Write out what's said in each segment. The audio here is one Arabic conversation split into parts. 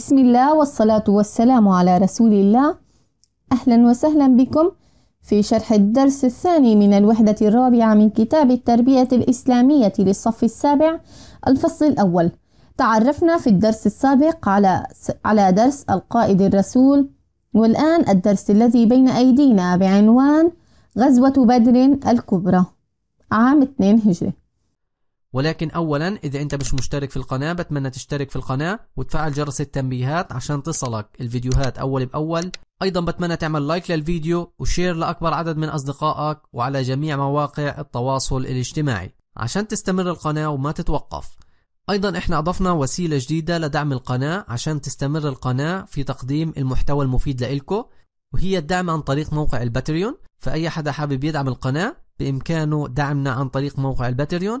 بسم الله والصلاة والسلام على رسول الله أهلا وسهلا بكم في شرح الدرس الثاني من الوحدة الرابعة من كتاب التربية الإسلامية للصف السابع الفصل الأول تعرفنا في الدرس السابق على على درس القائد الرسول والآن الدرس الذي بين أيدينا بعنوان غزوة بدر الكبرى عام 2 هجري ولكن اولا اذا انت مش مشترك في القناة بتمنى تشترك في القناة وتفعل جرس التنبيهات عشان تصلك الفيديوهات اول باول ايضا بتمنى تعمل لايك للفيديو وشير لاكبر عدد من اصدقائك وعلى جميع مواقع التواصل الاجتماعي عشان تستمر القناة وما تتوقف ايضا احنا اضفنا وسيلة جديدة لدعم القناة عشان تستمر القناة في تقديم المحتوى المفيد لإلكو وهي الدعم عن طريق موقع الباتريون فاي حدا حابب يدعم القناة بامكانه دعمنا عن طريق موقع الباتريون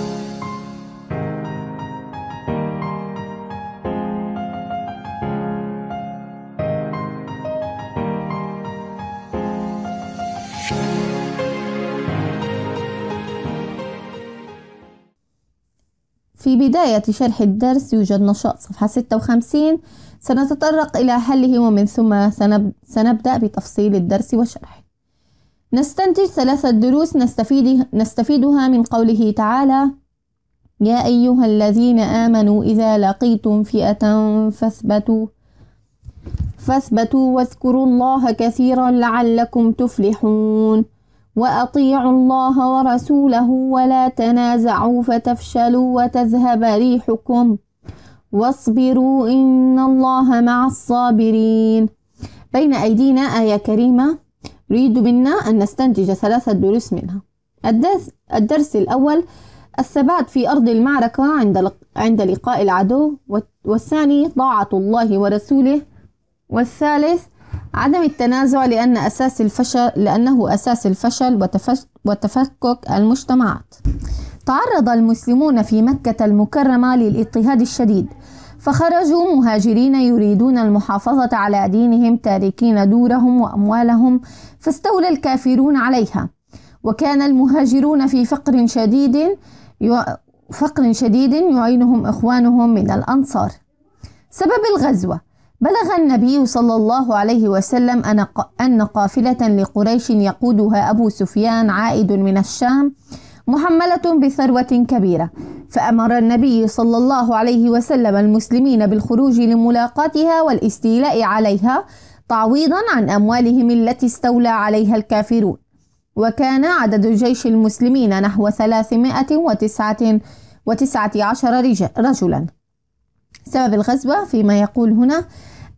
في بداية شرح الدرس يوجد نشاط صفحة 56 سنتطرق إلى حله ومن ثم سنبدأ بتفصيل الدرس وشرحه نستنتج ثلاثة دروس نستفيد نستفيدها من قوله تعالى يا أيها الذين آمنوا إذا لقيتم فئة فاثبتوا فاثبتوا واذكروا الله كثيرا لعلكم تفلحون وأطيعوا الله ورسوله ولا تنازعوا فتفشلوا وتذهب ريحكم واصبروا إن الله مع الصابرين بين أيدينا آية كريمة يريد منا أن نستنتج ثلاثة دروس منها الدرس, الدرس الأول الثبات في أرض المعركة عند, عند لقاء العدو والثاني طاعة الله ورسوله والثالث عدم التنازع لأن أساس الفشل لأنه أساس الفشل وتفكك المجتمعات تعرض المسلمون في مكة المكرمة للاضطهاد الشديد فخرجوا مهاجرين يريدون المحافظة على دينهم تاركين دورهم وأموالهم فاستولى الكافرون عليها وكان المهاجرون في فقر شديد فقر شديد يعينهم إخوانهم من الأنصار سبب الغزوة بلغ النبي صلى الله عليه وسلم أن قافلة لقريش يقودها أبو سفيان عائد من الشام محملة بثروة كبيرة فأمر النبي صلى الله عليه وسلم المسلمين بالخروج لملاقاتها والاستيلاء عليها تعويضا عن أموالهم التي استولى عليها الكافرون وكان عدد جيش المسلمين نحو 319 رجلا سبب الغزوة فيما يقول هنا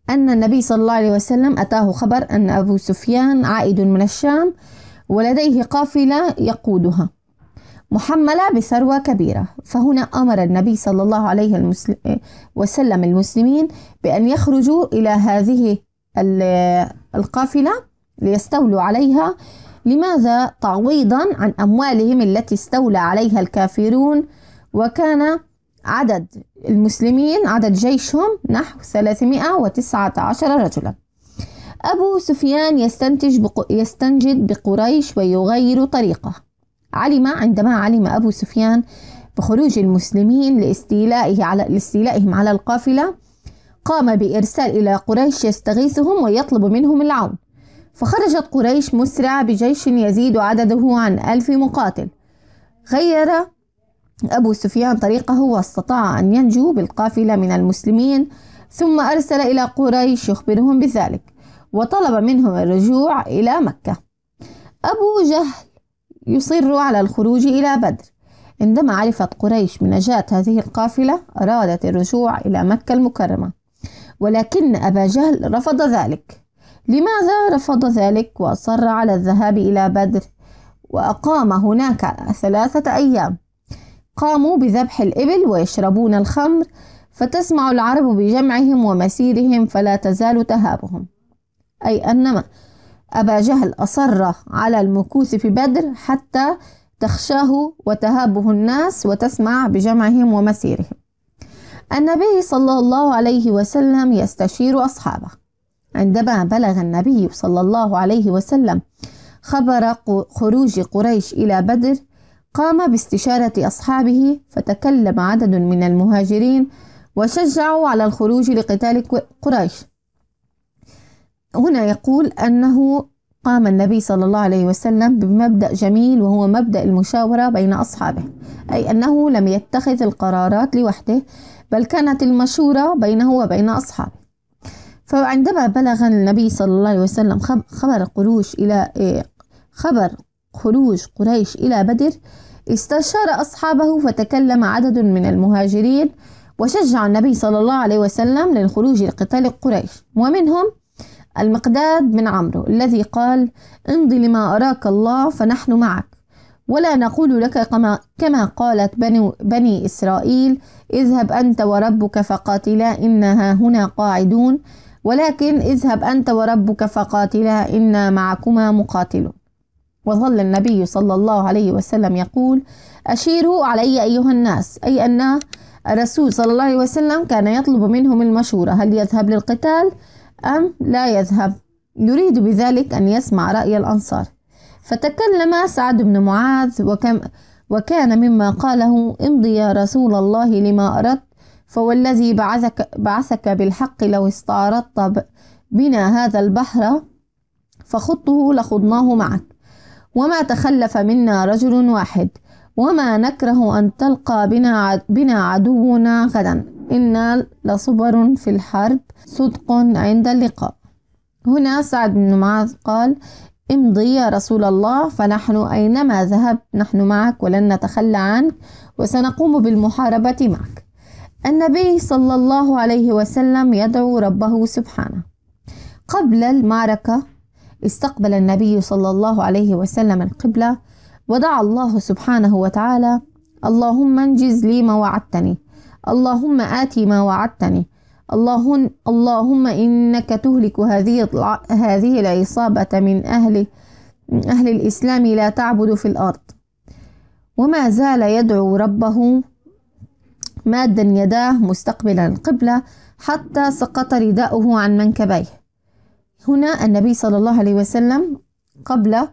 أن النبي صلى الله عليه وسلم أتاه خبر أن أبو سفيان عائد من الشام ولديه قافلة يقودها محملة بثروة كبيرة فهنا أمر النبي صلى الله عليه وسلم المسلمين بأن يخرجوا إلى هذه القافلة ليستولوا عليها لماذا تعويضا عن أموالهم التي استولى عليها الكافرون وكان عدد المسلمين عدد جيشهم نحو 319 رجلا أبو سفيان يستنتج بق... يستنجد بقريش ويغير طريقه علم عندما علم أبو سفيان بخروج المسلمين لاستيلائه على لاستيلائهم على القافلة قام بإرسال إلى قريش يستغيثهم ويطلب منهم العون فخرجت قريش مسرعة بجيش يزيد عدده عن ألف مقاتل غير أبو سفيان طريقه واستطاع أن ينجو بالقافلة من المسلمين ثم أرسل إلى قريش يخبرهم بذلك وطلب منهم الرجوع إلى مكة أبو جهل يصر على الخروج إلى بدر عندما عرفت قريش من نجاة هذه القافلة أرادت الرجوع إلى مكة المكرمة ولكن أبا جهل رفض ذلك لماذا رفض ذلك وأصر على الذهاب إلى بدر وأقام هناك ثلاثة أيام قاموا بذبح الإبل ويشربون الخمر فتسمع العرب بجمعهم ومسيرهم فلا تزال تهابهم أي أنما أبا جهل أصر على المكوث في بدر حتى تخشاه وتهابه الناس وتسمع بجمعهم ومسيرهم النبي صلى الله عليه وسلم يستشير أصحابه عندما بلغ النبي صلى الله عليه وسلم خبر خروج قريش إلى بدر قام باستشارة أصحابه فتكلم عدد من المهاجرين وشجعوا على الخروج لقتال قريش هنا يقول أنه قام النبي صلى الله عليه وسلم بمبدأ جميل وهو مبدأ المشاورة بين أصحابه أي أنه لم يتخذ القرارات لوحده بل كانت المشورة بينه وبين أصحابه فعندما بلغ النبي صلى الله عليه وسلم خبر قروش إلى إيه، خبر خروج قريش إلى بدر استشار أصحابه فتكلم عدد من المهاجرين وشجع النبي صلى الله عليه وسلم للخروج لقتال قريش ومنهم المقداد بن عمرو الذي قال امضي لما أراك الله فنحن معك ولا نقول لك كما, كما قالت بني, بني إسرائيل اذهب أنت وربك فقاتلا إنها هنا قاعدون ولكن اذهب أنت وربك فقاتلا إنا معكما مقاتلون وظل النبي صلى الله عليه وسلم يقول أشيروا علي أيها الناس أي أن الرسول صلى الله عليه وسلم كان يطلب منهم المشورة هل يذهب للقتال أم لا يذهب يريد بذلك أن يسمع رأي الأنصار فتكلم سعد بن معاذ وكم وكان مما قاله امضي يا رسول الله لما أردت فوالذي بعثك, بعثك بالحق لو استعرضت بنا هذا البحر فخطه لخضناه معك وما تخلف منا رجل واحد وما نكره أن تلقى بنا عدونا غدا إنا لصبر في الحرب صدق عند اللقاء هنا سعد بن معاذ قال امضي يا رسول الله فنحن أينما ذهب نحن معك ولن نتخلى عنك وسنقوم بالمحاربة معك النبي صلى الله عليه وسلم يدعو ربه سبحانه قبل المعركة استقبل النبي صلى الله عليه وسلم القبلة ودعا الله سبحانه وتعالى اللهم انجز لي ما وعدتني اللهم آتي ما وعدتني اللهم اللهم إنك تهلك هذه هذه العصابة من أهل أهل الإسلام لا تعبد في الأرض وما زال يدعو ربه مادا يداه مستقبلا القبلة حتى سقط رداؤه عن منكبيه هنا النبي صلى الله عليه وسلم قبل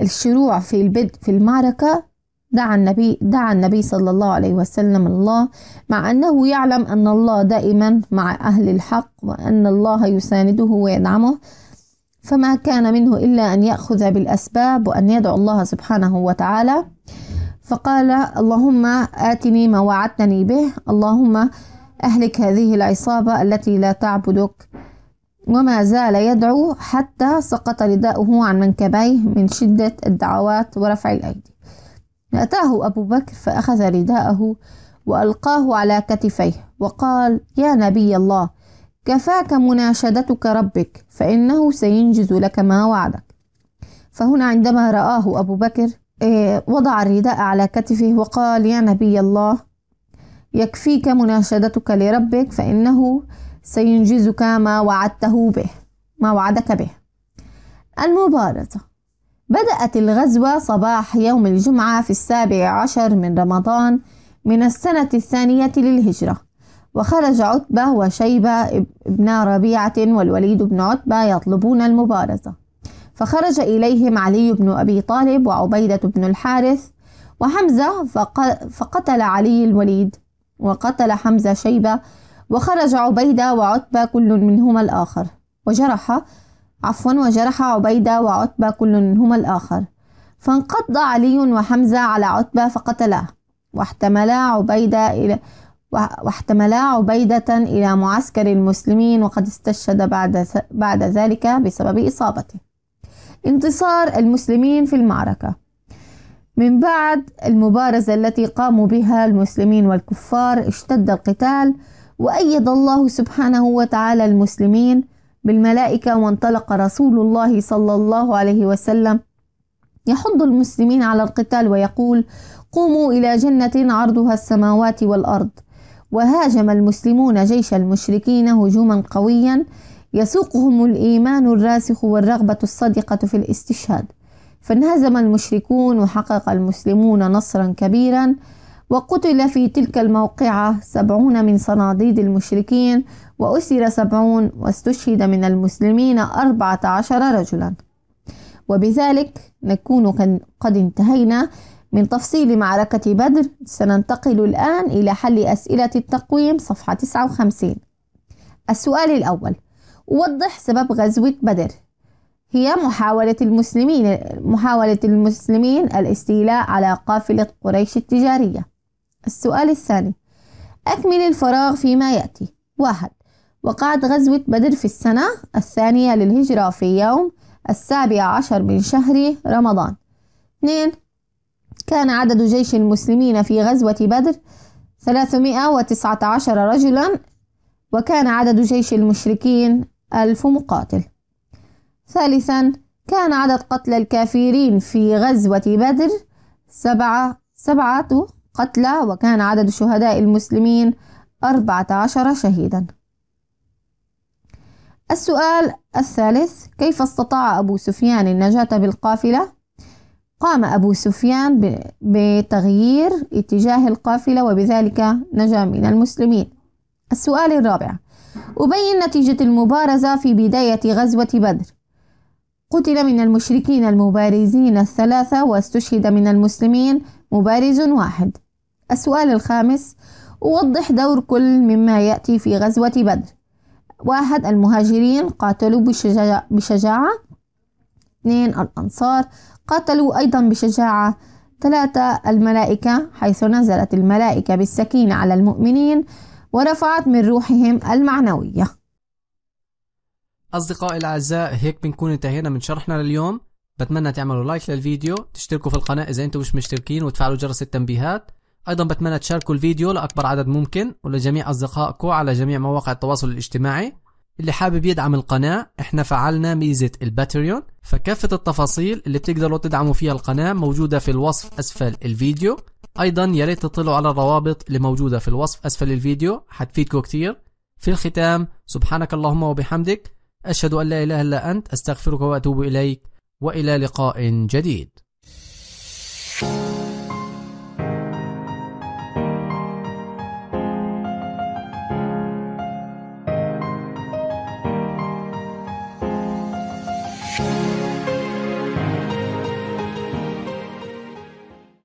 الشروع في البدء في المعركة دعا النبي دعا النبي صلى الله عليه وسلم الله مع أنه يعلم أن الله دائما مع أهل الحق وأن الله يسانده ويدعمه فما كان منه إلا أن يأخذ بالأسباب وأن يدعو الله سبحانه وتعالى فقال اللهم آتني ما وعدتني به اللهم أهلك هذه العصابة التي لا تعبدك وما زال يدعو حتى سقط رداؤه عن منكبيه من شدة الدعوات ورفع الأيدي أتاه أبو بكر فأخذ رداءه وألقاه على كتفيه وقال يا نبي الله كفاك مناشدتك ربك فإنه سينجز لك ما وعدك فهنا عندما رآه أبو بكر إيه، وضع الرداء على كتفه وقال يا نبي الله يكفيك مناشدتك لربك فإنه سينجزك ما وعدته به ما وعدك به المبارزة بدأت الغزوة صباح يوم الجمعة في السابع عشر من رمضان من السنة الثانية للهجرة وخرج عتبة وشيبة ابن ربيعة والوليد بن عتبة يطلبون المبارزة فخرج إليهم علي بن أبي طالب وعبيدة بن الحارث وحمزة فقتل علي الوليد وقتل حمزة شيبة وخرج عبيدة وعتبة كل منهما الآخر وجرح عفوا وجرح عبيدة وعتبة كل منهما الآخر فانقض علي وحمزة على عتبة فقتلاه واحتملا عبيدة إلى واحتملا عبيدة إلى معسكر المسلمين وقد استشهد بعد, بعد ذلك بسبب إصابته انتصار المسلمين في المعركة من بعد المبارزة التي قاموا بها المسلمين والكفار اشتد القتال وأيد الله سبحانه وتعالى المسلمين بالملائكة وانطلق رسول الله صلى الله عليه وسلم يحض المسلمين على القتال ويقول قوموا إلى جنة عرضها السماوات والأرض وهاجم المسلمون جيش المشركين هجوما قويا يسوقهم الإيمان الراسخ والرغبة الصادقة في الاستشهاد فانهزم المشركون وحقق المسلمون نصرا كبيرا وقتل في تلك الموقعة سبعون من صناديد المشركين وأسر سبعون واستشهد من المسلمين أربعة عشر رجلا وبذلك نكون قد انتهينا من تفصيل معركة بدر سننتقل الآن إلى حل أسئلة التقويم صفحة 59 السؤال الأول وضح سبب غزوة بدر هي محاولة المسلمين محاولة المسلمين الاستيلاء على قافلة قريش التجارية السؤال الثاني أكمل الفراغ فيما يأتي واحد وقعت غزوة بدر في السنة الثانية للهجرة في يوم السابع عشر من شهر رمضان اثنين كان عدد جيش المسلمين في غزوة بدر 319 رجلا وكان عدد جيش المشركين ألف مقاتل ثالثا كان عدد قتلى الكافرين في غزوة بدر سبعة سبعة قتلى وكان عدد شهداء المسلمين أربعة عشر شهيدا السؤال الثالث كيف استطاع أبو سفيان النجاة بالقافلة؟ قام أبو سفيان بتغيير اتجاه القافلة وبذلك نجا من المسلمين السؤال الرابع أبين نتيجة المبارزة في بداية غزوة بدر قتل من المشركين المبارزين الثلاثة واستشهد من المسلمين مبارز واحد السؤال الخامس وضح دور كل مما يأتي في غزوة بدر واحد المهاجرين قاتلوا بشجاعة, بشجاعة. اثنين الأنصار قاتلوا أيضا بشجاعة ثلاثة الملائكة حيث نزلت الملائكة بالسكينة على المؤمنين ورفعت من روحهم المعنوية أصدقائي الأعزاء هيك بنكون انتهينا من شرحنا لليوم بتمنى تعملوا لايك للفيديو تشتركوا في القناة إذا أنتم مش مشتركين وتفعلوا جرس التنبيهات أيضا بتمنى تشاركوا الفيديو لأكبر عدد ممكن ولجميع أصدقائكم على جميع مواقع التواصل الاجتماعي اللي حابب يدعم القناة احنا فعلنا ميزة الباتريون فكافة التفاصيل اللي بتقدروا تدعموا فيها القناة موجودة في الوصف أسفل الفيديو أيضا يا ريت تطلعوا على الروابط اللي موجودة في الوصف أسفل الفيديو حتفيدكم كتير في الختام سبحانك اللهم وبحمدك أشهد أن لا إله إلا أنت أستغفرك وأتوب إليك وإلى لقاء جديد